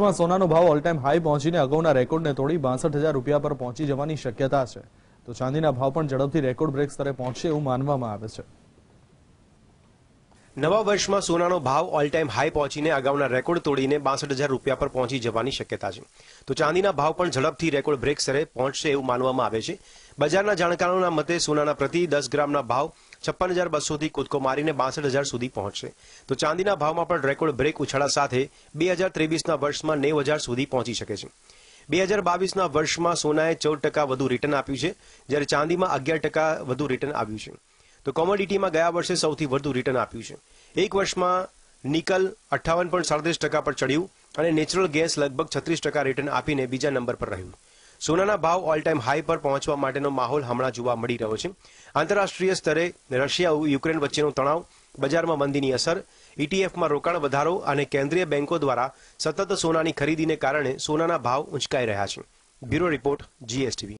વિશ્વમાં સોનાનો ભાવ ઓલ ટાઈમ હાઈ પહોંચીને અગાઉના રેકોર્ડને તોડી બાસઠ હજાર રૂપિયા પર પહોંચી જવાની શક્યતા છે તો ચાંદીના ભાવ પણ ઝડપથી રેકોર્ડ બ્રેક સ્તરે પહોંચશે એવું માનવામાં આવે છે નવા વર્ષમાં સોનાનો ભાવ ઓલ ટાઈમ હાઈ પહોંચીને અગાઉના રેકોર્ડ તોડીને બાસઠ હજાર રૂપિયા પર પહોંચી જવાની શક્યતા છે તો ચાંદીના ભાવ પણ ઝડપથી રેકોર્ડ બ્રેક સ્તરે પહોંચશે એવું માનવામાં આવે છે બજારના જાણકારોના મતે સોનાના પ્રતિ દસ ગ્રામના ભાવ છપ્પન હજાર બસોથી કૂદકો મારીને બાસઠ હજાર સુધી પહોંચશે તો ચાંદીના ભાવમાં પણ રેકોર્ડ બ્રેક ઉછાળા સાથે બે હજાર ત્રેવીસના વર્ષમાં નેવ હજાર સુધી પહોંચી શકે છે બે હજાર બાવીસના વર્ષમાં સોનાએ ચૌદ ટકા વધુ રિટર્ન આપ્યું છે જ્યારે ચાંદીમાં અગિયાર ટકા વધુ રિટર્ન આવ્યું છે તો કોમોડિટીમાં ગયા વર્ષે સૌથી વધુ રિટર્ન આપ્યું છે એક વર્ષમાં નિકલ અઠ્ઠાવન પોઈન્ટ સાડત્રીસ ટકા પર ચડ્યું અને નેચરલ ગેસ લગભગ છત્રીસ ટકા રિટર્ન આપીને બીજા નંબર પર રહ્યું સોનાના ભાવ ઓલ ટાઈમ હાઈ પર પહોંચવા માટેનો માહોલ હમણાં જોવા મળી રહ્યો છે આંતરરાષ્ટ્રીય સ્તરે રશિયા યુક્રેન વચ્ચેનો તણાવ બજારમાં મંદીની અસર ઇટીએફમાં e રોકાણ વધારો અને કેન્દ્રીય બેન્કો દ્વારા સતત સોનાની ખરીદીને કારણે સોનાના ભાવ ઉંચકાઈ રહ્યા છે બ્યુરો રિપોર્ટ જીએસટીવી